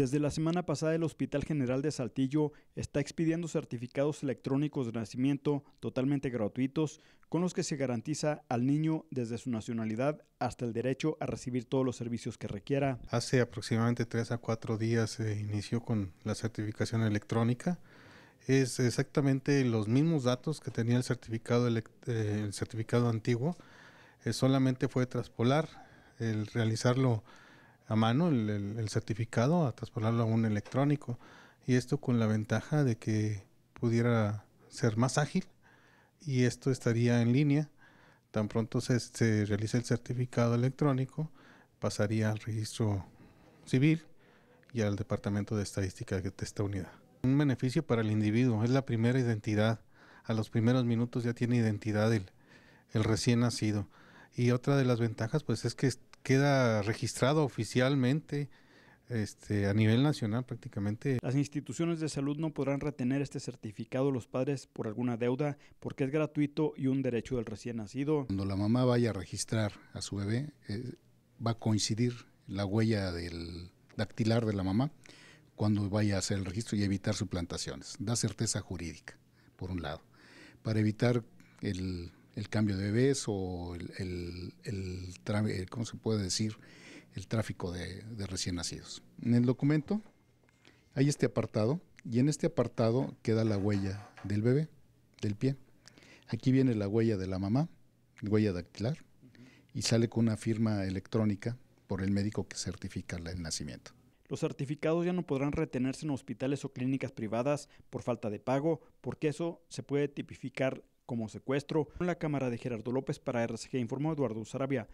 Desde la semana pasada el Hospital General de Saltillo está expidiendo certificados electrónicos de nacimiento totalmente gratuitos con los que se garantiza al niño desde su nacionalidad hasta el derecho a recibir todos los servicios que requiera. Hace aproximadamente tres a cuatro días se inició con la certificación electrónica. Es exactamente los mismos datos que tenía el certificado, eh, el certificado antiguo. Eh, solamente fue traspolar, el realizarlo a mano el, certificado a transportarlo a un electrónico. Y esto con la ventaja de que pudiera ser más ágil y esto estaría en línea. Tan pronto se, se realice el certificado electrónico, pasaría al registro civil y al Departamento de Estadística de esta unidad. Un beneficio para el individuo, es la primera identidad. A los primeros minutos ya tiene identidad el, el recién nacido. Y otra de las ventajas pues es que queda registrado oficialmente este, a nivel nacional prácticamente. Las instituciones de salud no podrán retener este certificado los padres por alguna deuda porque es gratuito y un derecho del recién nacido. Cuando la mamá vaya a registrar a su bebé, eh, va a coincidir la huella del dactilar de la mamá cuando vaya a hacer el registro y evitar suplantaciones. Da certeza jurídica, por un lado, para evitar el el cambio de bebés o el, el, eh, se puede decir? el tráfico de, de, recién nacidos. En el documento hay este apartado y en este apartado queda la huella del bebé, del pie. Aquí viene la huella de la mamá, huella dactilar, y sale con una firma electrónica por el médico que certifica el nacimiento. Los certificados ya no podrán retenerse en hospitales o clínicas privadas por falta de pago, porque eso se puede tipificar como secuestro. en La cámara de Gerardo López para RCG informó Eduardo Sarabia.